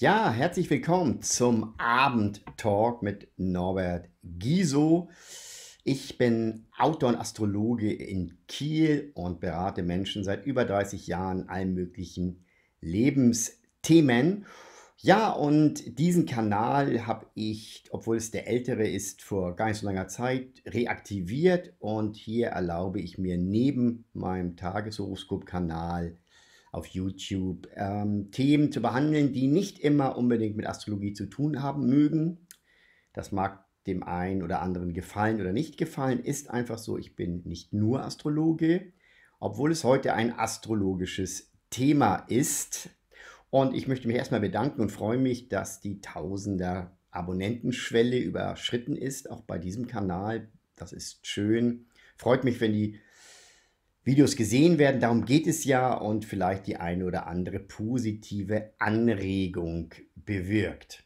Ja, herzlich willkommen zum Abendtalk mit Norbert Giso. Ich bin Autor und Astrologe in Kiel und berate Menschen seit über 30 Jahren allen möglichen Lebensthemen. Ja, und diesen Kanal habe ich, obwohl es der ältere ist, vor gar nicht so langer Zeit reaktiviert und hier erlaube ich mir neben meinem Tageshoroskop-Kanal auf YouTube, ähm, Themen zu behandeln, die nicht immer unbedingt mit Astrologie zu tun haben mögen. Das mag dem einen oder anderen gefallen oder nicht gefallen, ist einfach so, ich bin nicht nur Astrologe, obwohl es heute ein astrologisches Thema ist. Und ich möchte mich erstmal bedanken und freue mich, dass die Tausender Abonnentenschwelle überschritten ist, auch bei diesem Kanal. Das ist schön. Freut mich, wenn die Videos gesehen werden. Darum geht es ja und vielleicht die eine oder andere positive Anregung bewirkt.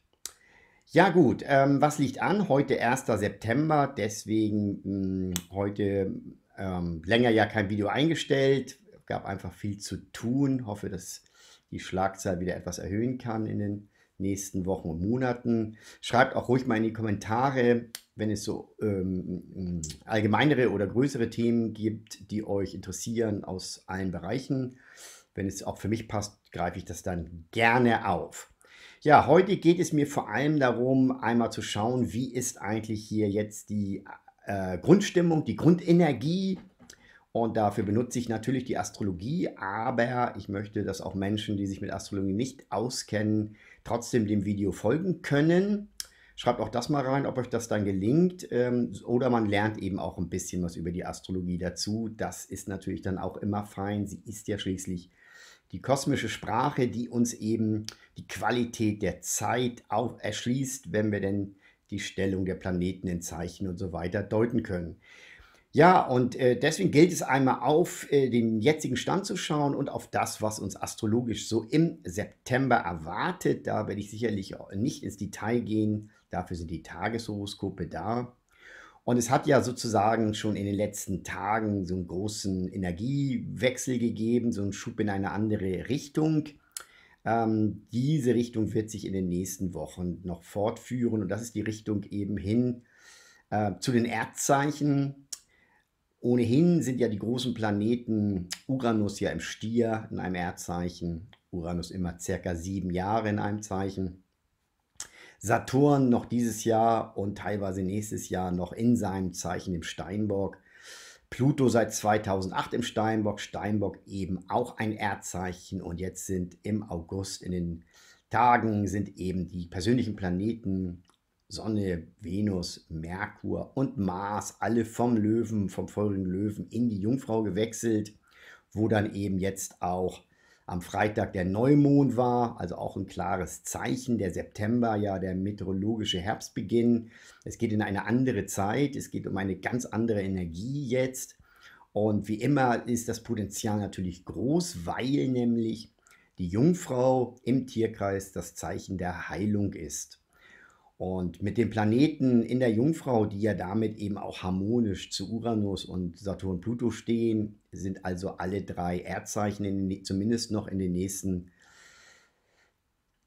Ja gut, ähm, was liegt an? Heute 1. September, deswegen mh, mm, heute ähm, länger ja kein Video eingestellt. Gab einfach viel zu tun. Hoffe, dass die Schlagzahl wieder etwas erhöhen kann in den nächsten Wochen und Monaten. Schreibt auch ruhig mal in die Kommentare, wenn es so ähm, allgemeinere oder größere Themen gibt, die euch interessieren aus allen Bereichen. Wenn es auch für mich passt, greife ich das dann gerne auf. Ja, heute geht es mir vor allem darum, einmal zu schauen, wie ist eigentlich hier jetzt die äh, Grundstimmung, die Grundenergie. Und dafür benutze ich natürlich die Astrologie, aber ich möchte, dass auch Menschen, die sich mit Astrologie nicht auskennen, trotzdem dem Video folgen können. Schreibt auch das mal rein, ob euch das dann gelingt. Ähm, oder man lernt eben auch ein bisschen was über die Astrologie dazu. Das ist natürlich dann auch immer fein. Sie ist ja schließlich die kosmische Sprache, die uns eben die Qualität der Zeit auch erschließt, wenn wir denn die Stellung der Planeten in Zeichen und so weiter deuten können. Ja, und äh, deswegen gilt es einmal auf äh, den jetzigen Stand zu schauen und auf das, was uns astrologisch so im September erwartet. Da werde ich sicherlich nicht ins Detail gehen. Dafür sind die Tageshoroskope da. Und es hat ja sozusagen schon in den letzten Tagen so einen großen Energiewechsel gegeben, so einen Schub in eine andere Richtung. Ähm, diese Richtung wird sich in den nächsten Wochen noch fortführen und das ist die Richtung eben hin äh, zu den Erdzeichen. Ohnehin sind ja die großen Planeten Uranus ja im Stier in einem Erdzeichen, Uranus immer circa sieben Jahre in einem Zeichen Saturn noch dieses Jahr und teilweise nächstes Jahr noch in seinem Zeichen im Steinbock. Pluto seit 2008 im Steinbock, Steinbock eben auch ein Erdzeichen und jetzt sind im August in den Tagen sind eben die persönlichen Planeten Sonne, Venus, Merkur und Mars alle vom Löwen, vom folgenden Löwen in die Jungfrau gewechselt, wo dann eben jetzt auch am Freitag der Neumond war, also auch ein klares Zeichen. Der September, ja, der meteorologische Herbstbeginn. Es geht in eine andere Zeit, es geht um eine ganz andere Energie jetzt. Und wie immer ist das Potenzial natürlich groß, weil nämlich die Jungfrau im Tierkreis das Zeichen der Heilung ist. Und mit den Planeten in der Jungfrau, die ja damit eben auch harmonisch zu Uranus und Saturn Pluto stehen, sind also alle drei Erdzeichen in, zumindest noch in den nächsten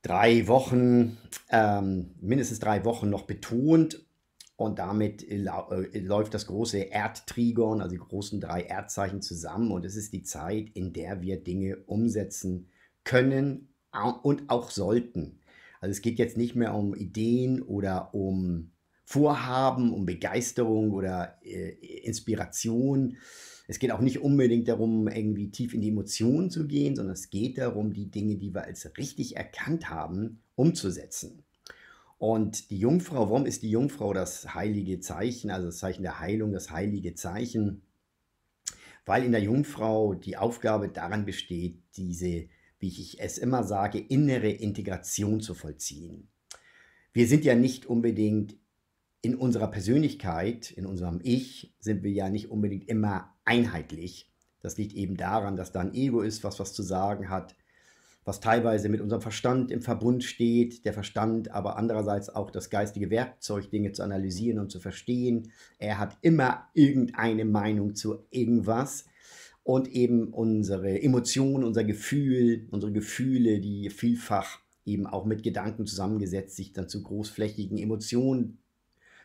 drei Wochen, ähm, mindestens drei Wochen noch betont. Und damit äh, läuft das große Erdtrigon, also die großen drei Erdzeichen zusammen. Und es ist die Zeit, in der wir Dinge umsetzen können und auch sollten. Also es geht jetzt nicht mehr um Ideen oder um Vorhaben, um Begeisterung oder äh, Inspiration. Es geht auch nicht unbedingt darum, irgendwie tief in die Emotionen zu gehen, sondern es geht darum, die Dinge, die wir als richtig erkannt haben, umzusetzen. Und die Jungfrau, warum ist die Jungfrau das heilige Zeichen, also das Zeichen der Heilung, das heilige Zeichen? Weil in der Jungfrau die Aufgabe daran besteht, diese wie ich es immer sage, innere Integration zu vollziehen. Wir sind ja nicht unbedingt in unserer Persönlichkeit, in unserem Ich, sind wir ja nicht unbedingt immer einheitlich. Das liegt eben daran, dass da ein Ego ist, was was zu sagen hat, was teilweise mit unserem Verstand im Verbund steht, der Verstand aber andererseits auch das geistige Werkzeug, Dinge zu analysieren und zu verstehen. Er hat immer irgendeine Meinung zu irgendwas und eben unsere Emotionen, unser Gefühl, unsere Gefühle, die vielfach eben auch mit Gedanken zusammengesetzt sich dann zu großflächigen Emotionen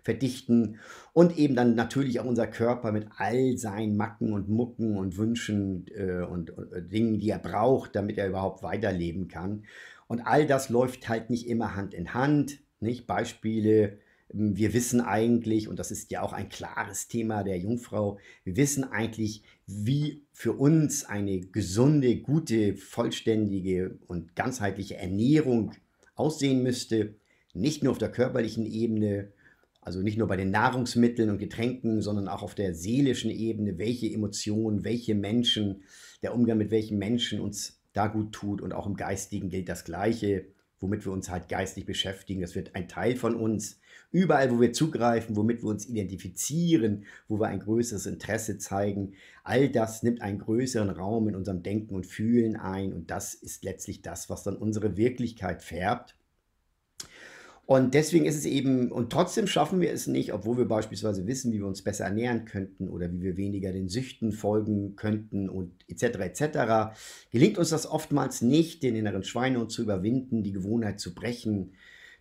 verdichten und eben dann natürlich auch unser Körper mit all seinen Macken und Mucken und Wünschen äh, und, und äh, Dingen, die er braucht, damit er überhaupt weiterleben kann. Und all das läuft halt nicht immer Hand in Hand. Nicht? Beispiele, ähm, wir wissen eigentlich, und das ist ja auch ein klares Thema der Jungfrau, wir wissen eigentlich, wie für uns eine gesunde, gute, vollständige und ganzheitliche Ernährung aussehen müsste, nicht nur auf der körperlichen Ebene, also nicht nur bei den Nahrungsmitteln und Getränken, sondern auch auf der seelischen Ebene, welche Emotionen, welche Menschen, der Umgang mit welchen Menschen uns da gut tut und auch im Geistigen gilt das Gleiche womit wir uns halt geistig beschäftigen. Das wird ein Teil von uns. Überall, wo wir zugreifen, womit wir uns identifizieren, wo wir ein größeres Interesse zeigen, all das nimmt einen größeren Raum in unserem Denken und Fühlen ein. Und das ist letztlich das, was dann unsere Wirklichkeit färbt und deswegen ist es eben, und trotzdem schaffen wir es nicht, obwohl wir beispielsweise wissen, wie wir uns besser ernähren könnten oder wie wir weniger den Süchten folgen könnten und etc. etc. Gelingt uns das oftmals nicht, den inneren Schweinehund zu überwinden, die Gewohnheit zu brechen.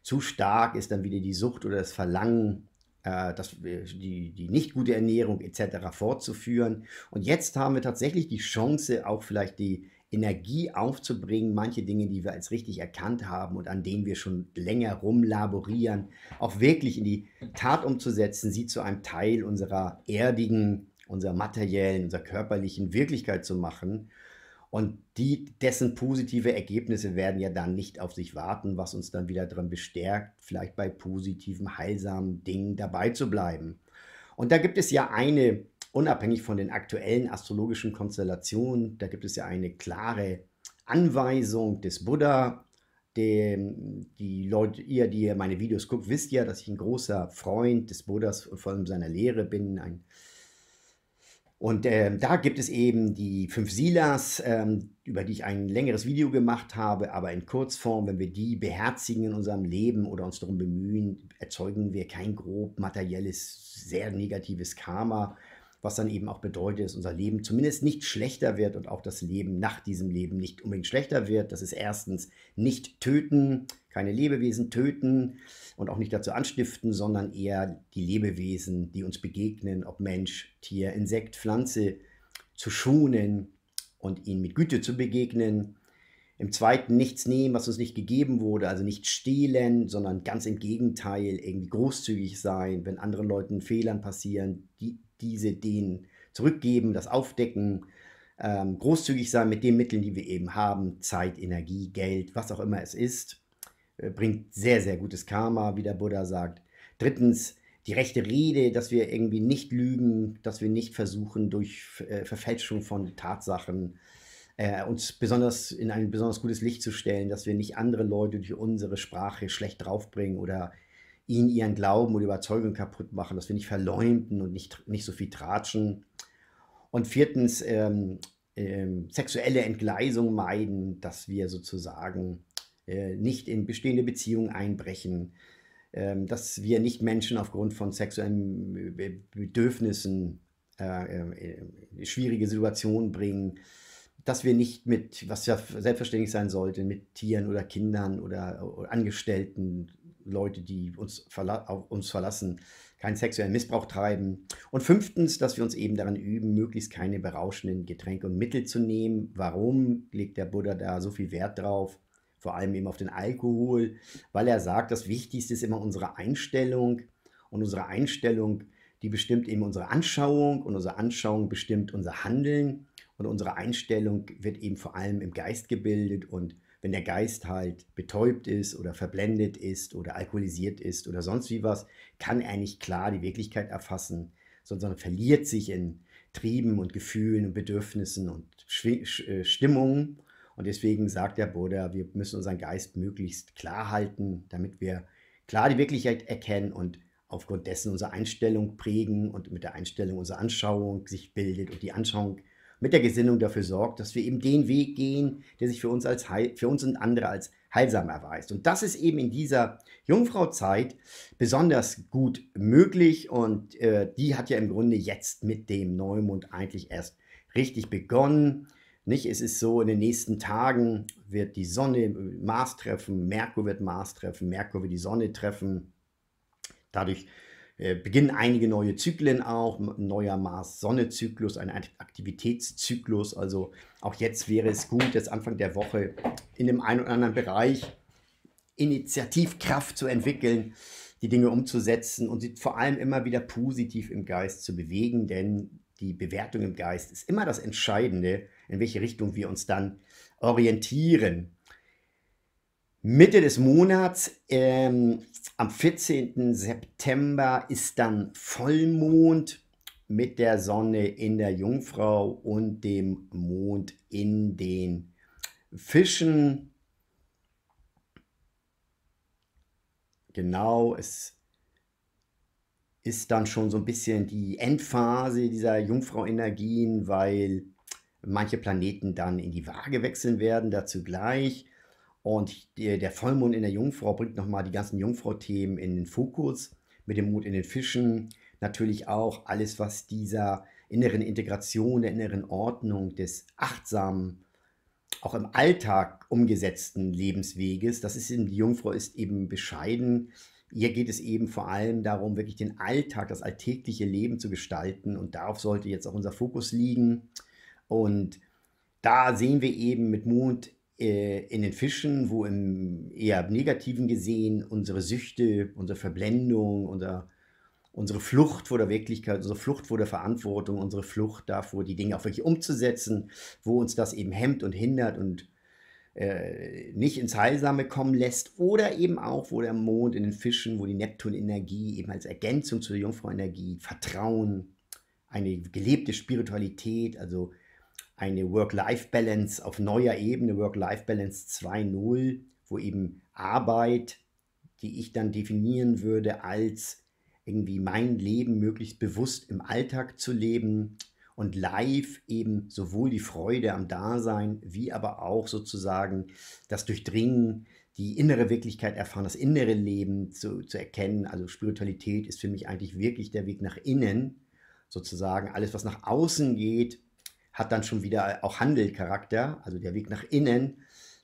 Zu stark ist dann wieder die Sucht oder das Verlangen, äh, das, die, die nicht gute Ernährung etc. fortzuführen. Und jetzt haben wir tatsächlich die Chance, auch vielleicht die Energie aufzubringen, manche Dinge, die wir als richtig erkannt haben und an denen wir schon länger rumlaborieren, auch wirklich in die Tat umzusetzen, sie zu einem Teil unserer erdigen, unserer materiellen, unserer körperlichen Wirklichkeit zu machen. Und die, dessen positive Ergebnisse werden ja dann nicht auf sich warten, was uns dann wieder daran bestärkt, vielleicht bei positiven, heilsamen Dingen dabei zu bleiben. Und da gibt es ja eine unabhängig von den aktuellen astrologischen Konstellationen, da gibt es ja eine klare Anweisung des Buddha. Dem, die Leute, ihr, die meine Videos guckt, wisst ja, dass ich ein großer Freund des Buddhas und vor allem seiner Lehre bin. Ein und äh, da gibt es eben die fünf Silas, ähm, über die ich ein längeres Video gemacht habe, aber in Kurzform, wenn wir die beherzigen in unserem Leben oder uns darum bemühen, erzeugen wir kein grob materielles, sehr negatives Karma, was dann eben auch bedeutet, dass unser Leben zumindest nicht schlechter wird und auch das Leben nach diesem Leben nicht unbedingt schlechter wird. Das ist erstens nicht töten, keine Lebewesen töten und auch nicht dazu anstiften, sondern eher die Lebewesen, die uns begegnen, ob Mensch, Tier, Insekt, Pflanze, zu schonen und ihnen mit Güte zu begegnen. Im zweiten nichts nehmen, was uns nicht gegeben wurde, also nicht stehlen, sondern ganz im Gegenteil irgendwie großzügig sein, wenn anderen Leuten Fehlern passieren, die, diese den zurückgeben, das aufdecken, ähm, großzügig sein mit den Mitteln, die wir eben haben, Zeit, Energie, Geld, was auch immer es ist, äh, bringt sehr, sehr gutes Karma, wie der Buddha sagt. Drittens, die rechte Rede, dass wir irgendwie nicht lügen, dass wir nicht versuchen, durch äh, Verfälschung von Tatsachen äh, uns besonders in ein besonders gutes Licht zu stellen, dass wir nicht andere Leute durch unsere Sprache schlecht draufbringen oder ihnen ihren Glauben und Überzeugung kaputt machen, dass wir nicht verleumden und nicht, nicht so viel tratschen. Und viertens, ähm, ähm, sexuelle Entgleisung meiden, dass wir sozusagen äh, nicht in bestehende Beziehungen einbrechen, ähm, dass wir nicht Menschen aufgrund von sexuellen Bedürfnissen äh, äh, schwierige Situationen bringen, dass wir nicht mit, was ja selbstverständlich sein sollte, mit Tieren oder Kindern oder, oder Angestellten Leute, die uns, verla uns verlassen, keinen sexuellen Missbrauch treiben. Und fünftens, dass wir uns eben daran üben, möglichst keine berauschenden Getränke und Mittel zu nehmen. Warum legt der Buddha da so viel Wert drauf? Vor allem eben auf den Alkohol, weil er sagt, das Wichtigste ist immer unsere Einstellung. Und unsere Einstellung, die bestimmt eben unsere Anschauung. Und unsere Anschauung bestimmt unser Handeln. Und unsere Einstellung wird eben vor allem im Geist gebildet und wenn der Geist halt betäubt ist oder verblendet ist oder alkoholisiert ist oder sonst wie was, kann er nicht klar die Wirklichkeit erfassen, sondern verliert sich in Trieben und Gefühlen und Bedürfnissen und äh, Stimmungen. Und deswegen sagt der Buddha, wir müssen unseren Geist möglichst klar halten, damit wir klar die Wirklichkeit erkennen und aufgrund dessen unsere Einstellung prägen und mit der Einstellung unsere Anschauung sich bildet und die Anschauung mit der Gesinnung dafür sorgt, dass wir eben den Weg gehen, der sich für uns, als Heil, für uns und andere als heilsam erweist. Und das ist eben in dieser Jungfrauzeit besonders gut möglich und äh, die hat ja im Grunde jetzt mit dem Neumond eigentlich erst richtig begonnen. Nicht? Es ist so, in den nächsten Tagen wird die Sonne äh, Mars treffen, Merkur wird Mars treffen, Merkur wird die Sonne treffen. Dadurch äh, beginnen einige neue Zyklen auch, neuer Mars-Sonne-Zyklus, ein Aktivitätszyklus. Also auch jetzt wäre es gut, jetzt Anfang der Woche in dem einen oder anderen Bereich Initiativkraft zu entwickeln, die Dinge umzusetzen und sie vor allem immer wieder positiv im Geist zu bewegen, denn die Bewertung im Geist ist immer das Entscheidende, in welche Richtung wir uns dann orientieren. Mitte des Monats ähm, am 14. September ist dann Vollmond mit der Sonne in der Jungfrau und dem Mond in den Fischen. Genau, es ist dann schon so ein bisschen die Endphase dieser Jungfrauenergien, weil manche Planeten dann in die Waage wechseln werden, dazu gleich. Und der Vollmond in der Jungfrau bringt nochmal die ganzen Jungfrau-Themen in den Fokus, mit dem Mut in den Fischen. Natürlich auch alles, was dieser inneren Integration, der inneren Ordnung, des achtsamen, auch im Alltag umgesetzten Lebensweges, das ist eben, die Jungfrau ist eben bescheiden. Ihr geht es eben vor allem darum, wirklich den Alltag, das alltägliche Leben zu gestalten. Und darauf sollte jetzt auch unser Fokus liegen. Und da sehen wir eben mit Mond äh, in den Fischen, wo im eher negativen gesehen unsere Süchte, unsere Verblendung, unser, unsere Flucht vor der Wirklichkeit, unsere Flucht vor der Verantwortung, unsere Flucht davor, die Dinge auch wirklich umzusetzen, wo uns das eben hemmt und hindert und äh, nicht ins Heilsame kommen lässt oder eben auch, wo der Mond in den Fischen, wo die Neptunenergie eben als Ergänzung zur Jungfrauenergie, Vertrauen, eine gelebte Spiritualität, also eine Work-Life-Balance auf neuer Ebene, Work-Life-Balance 2.0, wo eben Arbeit, die ich dann definieren würde als irgendwie mein Leben möglichst bewusst im Alltag zu leben und live eben sowohl die Freude am Dasein wie aber auch sozusagen das Durchdringen, die innere Wirklichkeit erfahren, das innere Leben zu, zu erkennen. Also Spiritualität ist für mich eigentlich wirklich der Weg nach innen, sozusagen alles, was nach außen geht, hat dann schon wieder auch Handelcharakter, also der Weg nach innen,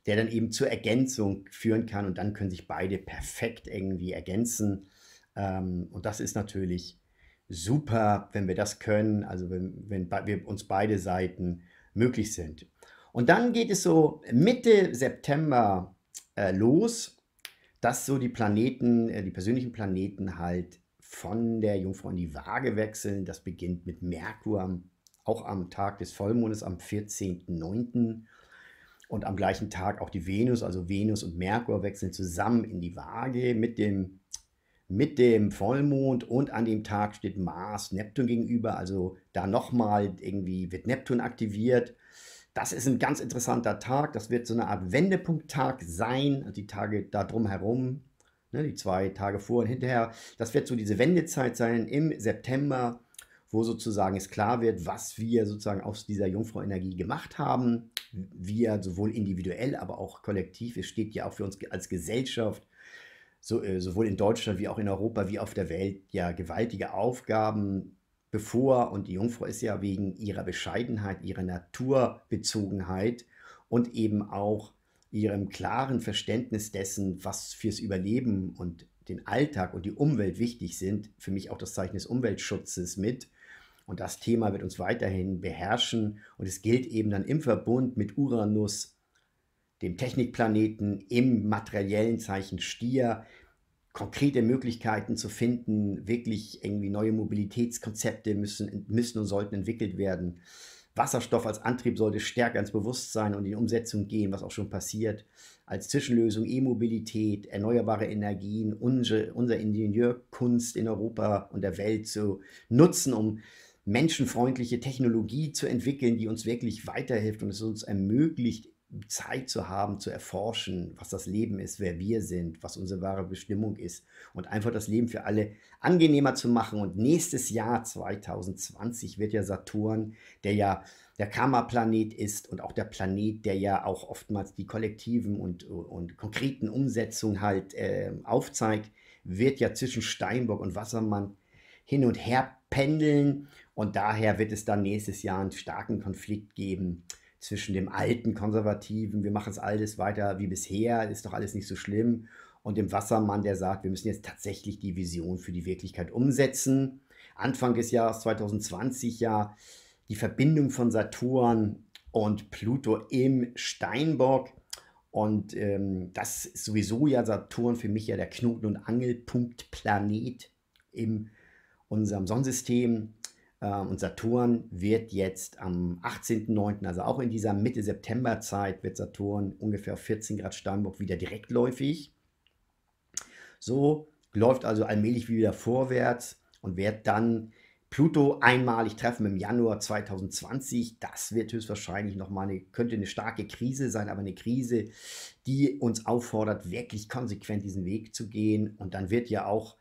der dann eben zur Ergänzung führen kann und dann können sich beide perfekt irgendwie ergänzen. Ähm, und das ist natürlich super, wenn wir das können, also wenn, wenn wir uns beide Seiten möglich sind. Und dann geht es so Mitte September äh, los, dass so die Planeten, äh, die persönlichen Planeten halt von der Jungfrau in die Waage wechseln. Das beginnt mit Merkur am auch am Tag des Vollmondes am 14.09. Und am gleichen Tag auch die Venus, also Venus und Merkur wechseln zusammen in die Waage mit dem, mit dem Vollmond. Und an dem Tag steht Mars Neptun gegenüber. Also da nochmal irgendwie wird Neptun aktiviert. Das ist ein ganz interessanter Tag. Das wird so eine Art Wendepunkttag sein. Die Tage da drumherum, ne, die zwei Tage vor und hinterher. Das wird so diese Wendezeit sein im September wo sozusagen es klar wird, was wir sozusagen aus dieser Jungfrau-Energie gemacht haben. Wir sowohl individuell, aber auch kollektiv. Es steht ja auch für uns als Gesellschaft, so, äh, sowohl in Deutschland wie auch in Europa wie auf der Welt, ja gewaltige Aufgaben bevor. Und die Jungfrau ist ja wegen ihrer Bescheidenheit, ihrer Naturbezogenheit und eben auch ihrem klaren Verständnis dessen, was fürs Überleben und den Alltag und die Umwelt wichtig sind, für mich auch das Zeichen des Umweltschutzes mit. Und das Thema wird uns weiterhin beherrschen. Und es gilt eben dann im Verbund mit Uranus, dem Technikplaneten, im materiellen Zeichen Stier, konkrete Möglichkeiten zu finden, wirklich irgendwie neue Mobilitätskonzepte müssen, müssen und sollten entwickelt werden. Wasserstoff als Antrieb sollte stärker ins Bewusstsein und in Umsetzung gehen, was auch schon passiert. Als Zwischenlösung E-Mobilität, erneuerbare Energien, unsere, unsere Ingenieurkunst in Europa und der Welt zu nutzen, um menschenfreundliche Technologie zu entwickeln, die uns wirklich weiterhilft und es uns ermöglicht, Zeit zu haben, zu erforschen, was das Leben ist, wer wir sind, was unsere wahre Bestimmung ist und einfach das Leben für alle angenehmer zu machen. Und nächstes Jahr 2020 wird ja Saturn, der ja der Karma-Planet ist und auch der Planet, der ja auch oftmals die kollektiven und, und konkreten Umsetzungen halt äh, aufzeigt, wird ja zwischen Steinbock und Wassermann hin und her pendeln. Und daher wird es dann nächstes Jahr einen starken Konflikt geben zwischen dem alten Konservativen, wir machen es alles weiter wie bisher, ist doch alles nicht so schlimm, und dem Wassermann, der sagt, wir müssen jetzt tatsächlich die Vision für die Wirklichkeit umsetzen. Anfang des Jahres 2020 ja die Verbindung von Saturn und Pluto im Steinbock. Und ähm, das ist sowieso ja Saturn für mich ja der Knoten- und Angelpunktplanet im Steinbock unserem Sonnensystem ähm, und Saturn wird jetzt am 18.09., also auch in dieser Mitte September-Zeit, wird Saturn ungefähr auf 14 Grad Steinbock wieder direktläufig. So läuft also allmählich wieder vorwärts und wird dann Pluto einmalig treffen im Januar 2020. Das wird höchstwahrscheinlich nochmal eine, könnte eine starke Krise sein, aber eine Krise, die uns auffordert, wirklich konsequent diesen Weg zu gehen. Und dann wird ja auch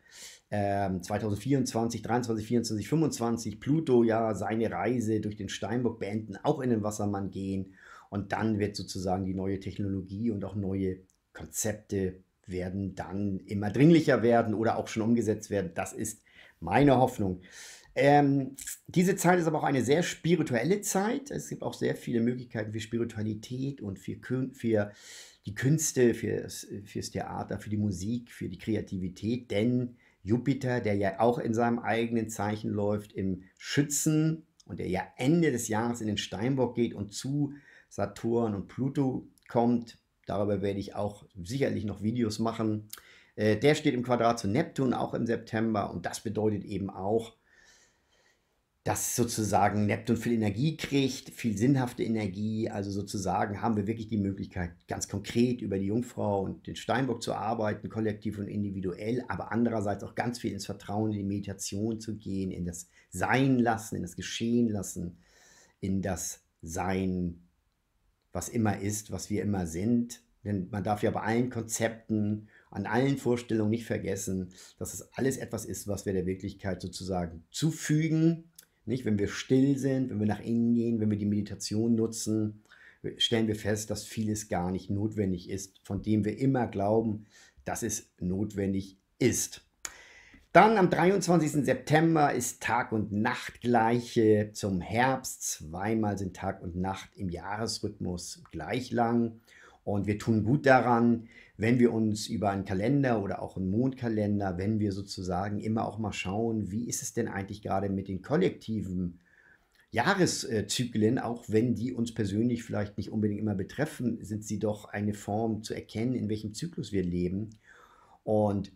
2024, 23, 24, 25 Pluto ja seine Reise durch den Steinbock beenden, auch in den Wassermann gehen. Und dann wird sozusagen die neue Technologie und auch neue Konzepte werden dann immer dringlicher werden oder auch schon umgesetzt werden. Das ist meine Hoffnung. Ähm, diese Zeit ist aber auch eine sehr spirituelle Zeit. Es gibt auch sehr viele Möglichkeiten für Spiritualität und für, für die Künste, für, fürs Theater, für die Musik, für die Kreativität, denn Jupiter, der ja auch in seinem eigenen Zeichen läuft, im Schützen und der ja Ende des Jahres in den Steinbock geht und zu Saturn und Pluto kommt. Darüber werde ich auch sicherlich noch Videos machen. Äh, der steht im Quadrat zu Neptun auch im September und das bedeutet eben auch, dass sozusagen Neptun viel Energie kriegt, viel sinnhafte Energie. Also sozusagen haben wir wirklich die Möglichkeit, ganz konkret über die Jungfrau und den Steinbock zu arbeiten, kollektiv und individuell, aber andererseits auch ganz viel ins Vertrauen, in die Meditation zu gehen, in das Sein lassen, in das Geschehen lassen, in das Sein, was immer ist, was wir immer sind. Denn man darf ja bei allen Konzepten, an allen Vorstellungen nicht vergessen, dass es alles etwas ist, was wir der Wirklichkeit sozusagen zufügen nicht? Wenn wir still sind, wenn wir nach innen gehen, wenn wir die Meditation nutzen, äh, stellen wir fest, dass vieles gar nicht notwendig ist, von dem wir immer glauben, dass es notwendig ist. Dann am 23. September ist Tag und Nacht gleiche zum Herbst. Zweimal sind Tag und Nacht im Jahresrhythmus gleich lang. Und wir tun gut daran, wenn wir uns über einen Kalender oder auch einen Mondkalender, wenn wir sozusagen immer auch mal schauen, wie ist es denn eigentlich gerade mit den kollektiven Jahreszyklen, auch wenn die uns persönlich vielleicht nicht unbedingt immer betreffen, sind sie doch eine Form zu erkennen, in welchem Zyklus wir leben. Und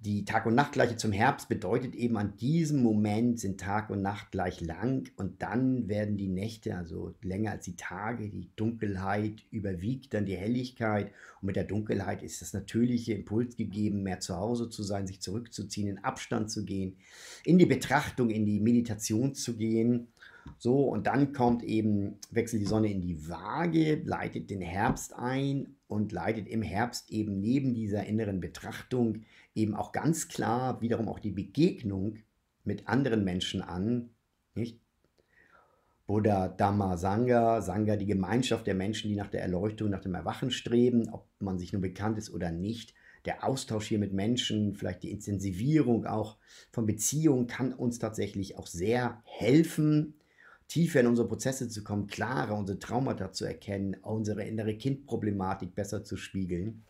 die Tag- und Nachtgleiche zum Herbst bedeutet eben, an diesem Moment sind Tag und Nacht gleich lang und dann werden die Nächte, also länger als die Tage, die Dunkelheit überwiegt dann die Helligkeit und mit der Dunkelheit ist das natürliche Impuls gegeben, mehr zu Hause zu sein, sich zurückzuziehen, in Abstand zu gehen, in die Betrachtung, in die Meditation zu gehen. So, und dann kommt eben, wechselt die Sonne in die Waage, leitet den Herbst ein und leitet im Herbst eben neben dieser inneren Betrachtung eben auch ganz klar wiederum auch die Begegnung mit anderen Menschen an. Nicht? Buddha, Dhamma, Sangha, Sangha, die Gemeinschaft der Menschen, die nach der Erleuchtung, nach dem Erwachen streben, ob man sich nun bekannt ist oder nicht. Der Austausch hier mit Menschen, vielleicht die Intensivierung auch von Beziehungen kann uns tatsächlich auch sehr helfen, tiefer in unsere Prozesse zu kommen, klarer unsere Traumata zu erkennen, unsere innere Kindproblematik besser zu spiegeln.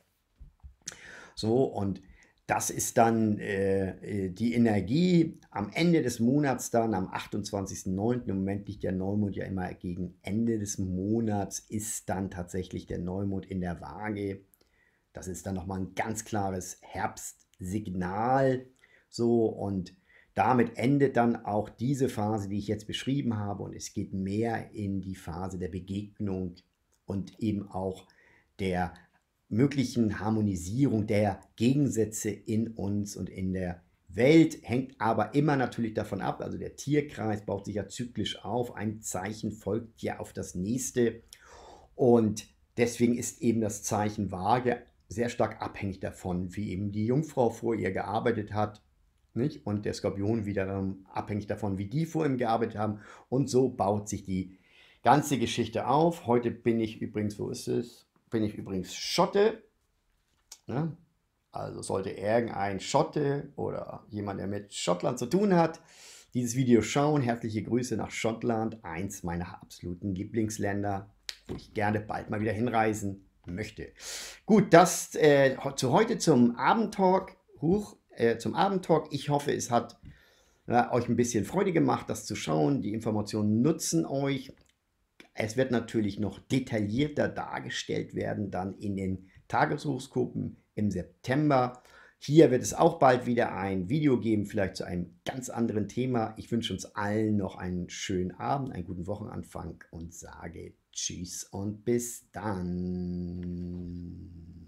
So, und das ist dann äh, äh, die Energie am Ende des Monats dann, am 28.09. Im Moment liegt der Neumond ja immer gegen Ende des Monats, ist dann tatsächlich der Neumond in der Waage. Das ist dann nochmal ein ganz klares Herbstsignal. So und damit endet dann auch diese Phase, die ich jetzt beschrieben habe und es geht mehr in die Phase der Begegnung und eben auch der möglichen Harmonisierung der Gegensätze in uns und in der Welt hängt aber immer natürlich davon ab, also der Tierkreis baut sich ja zyklisch auf, ein Zeichen folgt ja auf das nächste und deswegen ist eben das Zeichen Waage sehr stark abhängig davon, wie eben die Jungfrau vor ihr gearbeitet hat nicht? und der Skorpion wiederum abhängig davon, wie die vor ihm gearbeitet haben und so baut sich die ganze Geschichte auf. Heute bin ich übrigens, wo ist es? bin ich übrigens Schotte. Ne? Also sollte irgendein Schotte oder jemand, der mit Schottland zu tun hat, dieses Video schauen. Herzliche Grüße nach Schottland, eins meiner absoluten Lieblingsländer, wo ich gerne bald mal wieder hinreisen möchte. Gut, das äh, zu heute zum Abendtalk. Huch, äh, zum Abendtalk. Ich hoffe, es hat äh, euch ein bisschen Freude gemacht, das zu schauen. Die Informationen nutzen euch. Es wird natürlich noch detaillierter dargestellt werden, dann in den Tageshoroskopen im September. Hier wird es auch bald wieder ein Video geben, vielleicht zu einem ganz anderen Thema. Ich wünsche uns allen noch einen schönen Abend, einen guten Wochenanfang und sage Tschüss und bis dann.